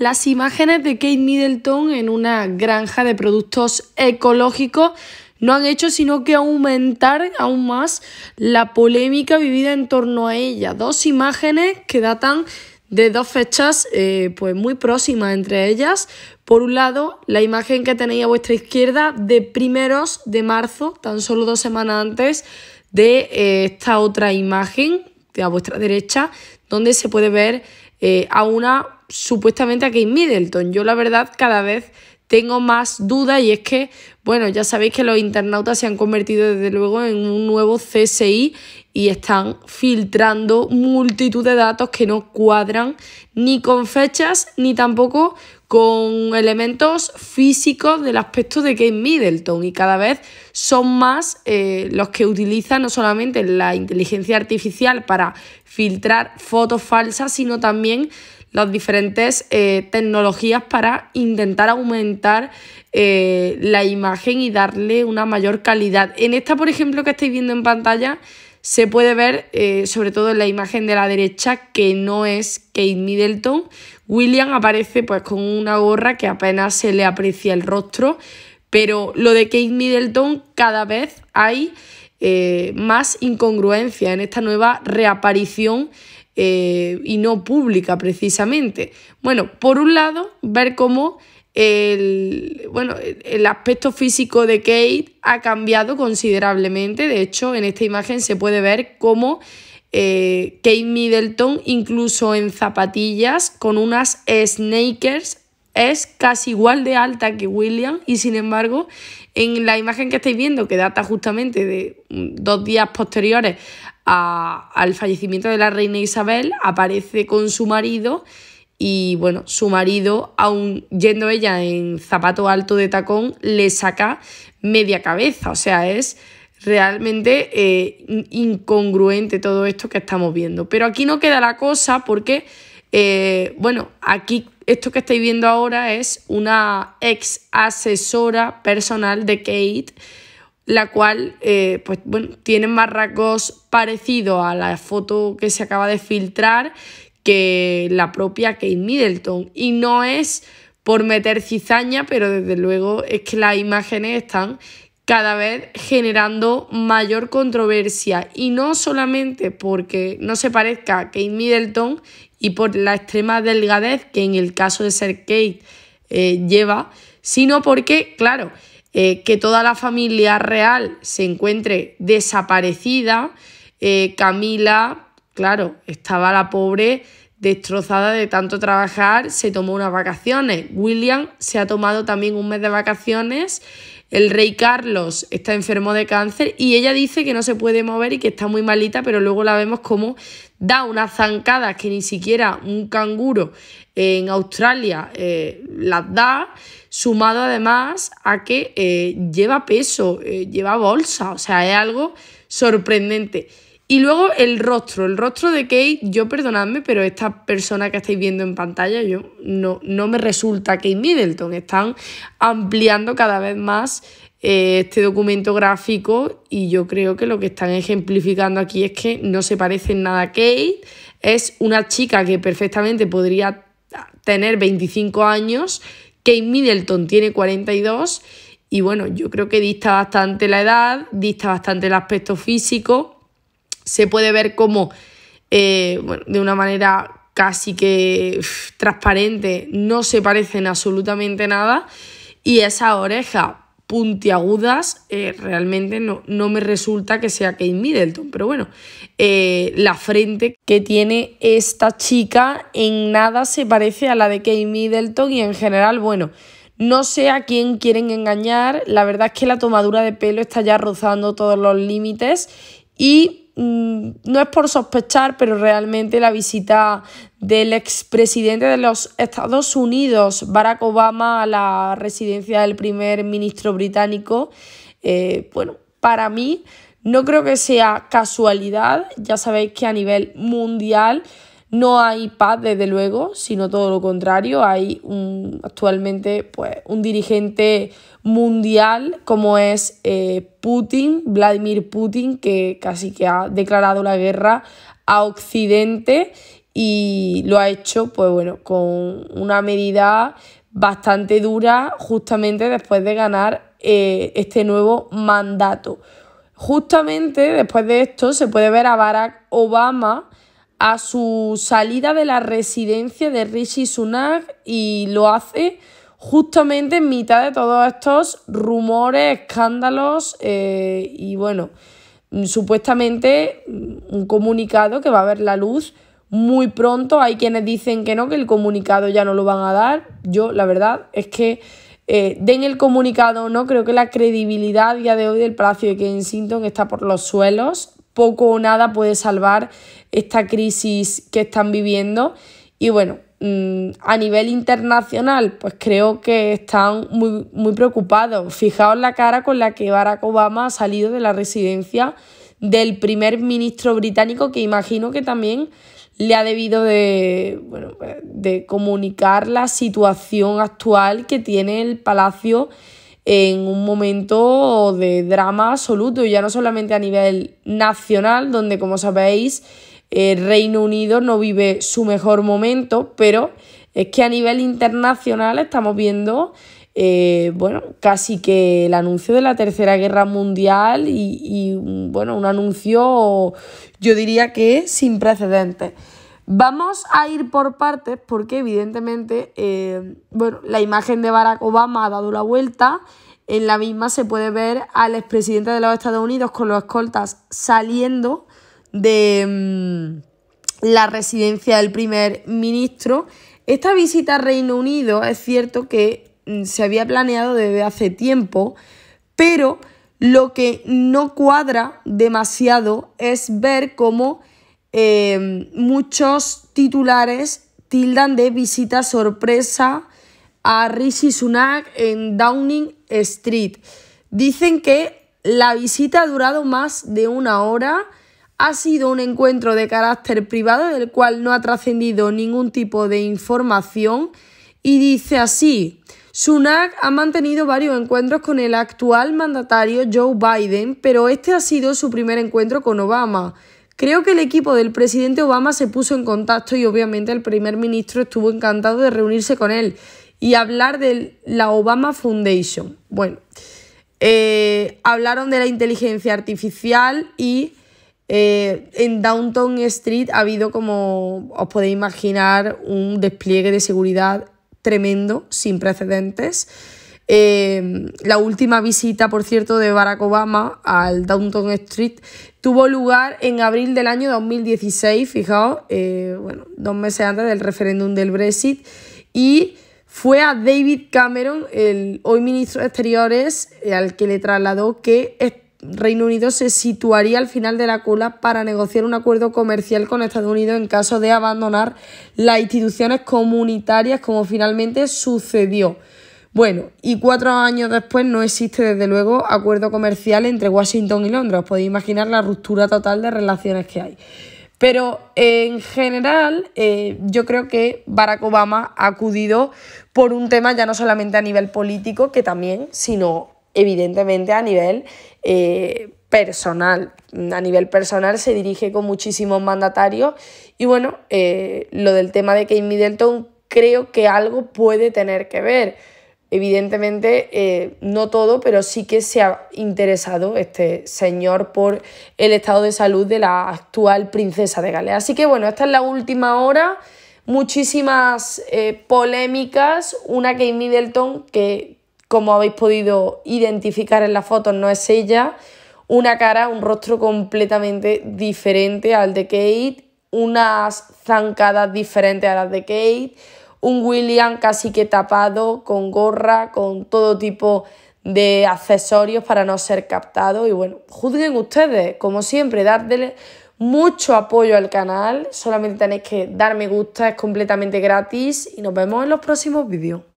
las imágenes de Kate Middleton en una granja de productos ecológicos no han hecho sino que aumentar aún más la polémica vivida en torno a ella. Dos imágenes que datan de dos fechas eh, pues muy próximas entre ellas. Por un lado, la imagen que tenéis a vuestra izquierda de primeros de marzo, tan solo dos semanas antes de eh, esta otra imagen de a vuestra derecha, donde se puede ver eh, a una supuestamente a Kate Middleton. Yo la verdad cada vez tengo más dudas y es que, bueno, ya sabéis que los internautas se han convertido desde luego en un nuevo CSI y están filtrando multitud de datos que no cuadran ni con fechas ni tampoco con elementos físicos del aspecto de Kate Middleton y cada vez son más eh, los que utilizan no solamente la inteligencia artificial para filtrar fotos falsas, sino también las diferentes eh, tecnologías para intentar aumentar eh, la imagen y darle una mayor calidad. En esta, por ejemplo, que estáis viendo en pantalla, se puede ver, eh, sobre todo en la imagen de la derecha, que no es Kate Middleton. William aparece pues con una gorra que apenas se le aprecia el rostro, pero lo de Kate Middleton cada vez hay más incongruencia en esta nueva reaparición eh, y no pública precisamente. Bueno, por un lado, ver cómo el, bueno, el aspecto físico de Kate ha cambiado considerablemente. De hecho, en esta imagen se puede ver cómo eh, Kate Middleton, incluso en zapatillas, con unas sneakers, es casi igual de alta que William y sin embargo en la imagen que estáis viendo que data justamente de mm, dos días posteriores al fallecimiento de la reina Isabel, aparece con su marido y bueno, su marido, aún yendo ella en zapato alto de tacón, le saca media cabeza, o sea, es realmente eh, incongruente todo esto que estamos viendo. Pero aquí no queda la cosa porque, eh, bueno, aquí esto que estáis viendo ahora es una ex asesora personal de Kate la cual eh, pues, bueno, tiene más rasgos parecidos a la foto que se acaba de filtrar que la propia Kate Middleton. Y no es por meter cizaña, pero desde luego es que las imágenes están cada vez generando mayor controversia y no solamente porque no se parezca a Kate Middleton y por la extrema delgadez que en el caso de ser Kate eh, lleva, sino porque, claro, eh, que toda la familia real se encuentre desaparecida. Eh, Camila, claro, estaba la pobre destrozada de tanto trabajar, se tomó unas vacaciones. William se ha tomado también un mes de vacaciones el rey Carlos está enfermo de cáncer y ella dice que no se puede mover y que está muy malita, pero luego la vemos como da unas zancadas que ni siquiera un canguro en Australia eh, las da, sumado además a que eh, lleva peso, eh, lleva bolsa, o sea, es algo sorprendente. Y luego el rostro, el rostro de Kate, yo perdonadme, pero esta persona que estáis viendo en pantalla, yo no, no me resulta Kate Middleton. Están ampliando cada vez más eh, este documento gráfico y yo creo que lo que están ejemplificando aquí es que no se parece nada a Kate. Es una chica que perfectamente podría tener 25 años, Kate Middleton tiene 42 y bueno, yo creo que dista bastante la edad, dista bastante el aspecto físico se puede ver como, eh, bueno, de una manera casi que transparente, no se parecen absolutamente nada. Y esa oreja puntiagudas eh, realmente no, me resulta que sea Kate Middleton. Pero bueno, eh, la frente que tiene esta chica en nada se parece a la de Kate Middleton y en general, bueno, no sé a quién quieren engañar. La verdad es que la tomadura de pelo está ya rozando todos los límites y Mm, no es por sospechar, pero realmente la visita del expresidente de los Estados Unidos, Barack Obama, a la residencia del primer ministro británico, eh, bueno, para mí no creo que sea casualidad, ya sabéis que a nivel mundial no hay paz, desde luego, sino todo lo contrario. Hay un, actualmente pues, un dirigente mundial como es eh, Putin, Vladimir Putin, que casi que ha declarado la guerra a Occidente y lo ha hecho, pues bueno, con una medida bastante dura justamente después de ganar eh, este nuevo mandato. Justamente después de esto se puede ver a Barack Obama a su salida de la residencia de Rishi Sunak y lo hace justamente en mitad de todos estos rumores, escándalos eh, y bueno, supuestamente un comunicado que va a ver la luz muy pronto. Hay quienes dicen que no, que el comunicado ya no lo van a dar. Yo la verdad es que eh, den el comunicado o no, creo que la credibilidad ya día de hoy del Palacio de Kensington está por los suelos poco o nada puede salvar esta crisis que están viviendo. Y bueno, mm, a nivel internacional, pues creo que están muy, muy preocupados. Fijaos la cara con la que Barack Obama ha salido de la residencia del primer ministro británico, que imagino que también le ha debido de, pues, de comunicar la situación actual que tiene el Palacio en un momento de drama absoluto, ya no solamente a nivel nacional, donde como sabéis el eh, Reino Unido no vive su mejor momento, pero es que a nivel internacional estamos viendo eh, bueno, casi que el anuncio de la Tercera Guerra Mundial y, y bueno, un anuncio yo diría que sin precedentes. Vamos a ir por partes porque evidentemente, eh, bueno, la imagen de Barack Obama ha dado la vuelta. En la misma se puede ver al expresidente de los Estados Unidos con los escoltas saliendo de mm, la residencia del primer ministro. Esta visita a Reino Unido es cierto que mm, se había planeado desde hace tiempo, pero lo que no cuadra demasiado es ver cómo Em, muchos titulares tildan de visita sorpresa a Rishi Sunak en Downing Street. Dicen que la visita ha durado más de una hora, ha sido un encuentro de carácter privado del cual no ha trascendido ningún tipo de información y dice así, Sunak ha mantenido varios encuentros con el actual mandatario Joe Biden, pero este ha sido su primer encuentro con Obama. Creo que el equipo del presidente Obama se puso en contacto y obviamente el primer ministro estuvo encantado de reunirse con él y hablar de la Obama Foundation. Bueno, eh, hablaron de la inteligencia artificial y eh, en Downtown Street ha habido, como os podéis imaginar, un despliegue de seguridad tremendo, sin precedentes. Em, la última visita, por cierto, de Barack Obama al Downton Street tuvo lugar en abril del año 2016, fijaos, eh, bueno, dos meses antes del referéndum del Brexit, y fue a David Cameron, el hoy ministro de Exteriores, eh, al que le trasladó que Reino Unido se situaría al final de la cola para negociar un acuerdo comercial con Estados Unidos en caso de abandonar las instituciones comunitarias como finalmente sucedió. Bueno, y cuatro años después no existe desde luego acuerdo comercial entre Washington y Londres. Os podéis imaginar la ruptura total de relaciones que hay. Pero en general eh, yo creo que Barack Obama ha acudido por un tema ya no solamente a nivel político, que también, sino evidentemente a nivel eh, personal. A nivel personal se dirige con muchísimos mandatarios y bueno, eh, lo del tema de Kate Middleton creo que algo puede tener que ver. Evidentemente, eh, no todo, pero sí que se ha interesado este señor por el estado de salud de la actual princesa de Galea. Así que bueno, esta es la última hora. Muchísimas eh, polémicas. Una Kate Middleton que, como habéis podido identificar en la foto no es ella. Una cara, un rostro completamente diferente al de Kate. Unas zancadas diferentes a las de Kate un William casi que tapado, con gorra, con todo tipo de accesorios para no ser captado. Y bueno, juzguen ustedes, como siempre, dadle mucho apoyo al canal. Solamente tenéis que dar me gusta, es completamente gratis y nos vemos en los próximos vídeos.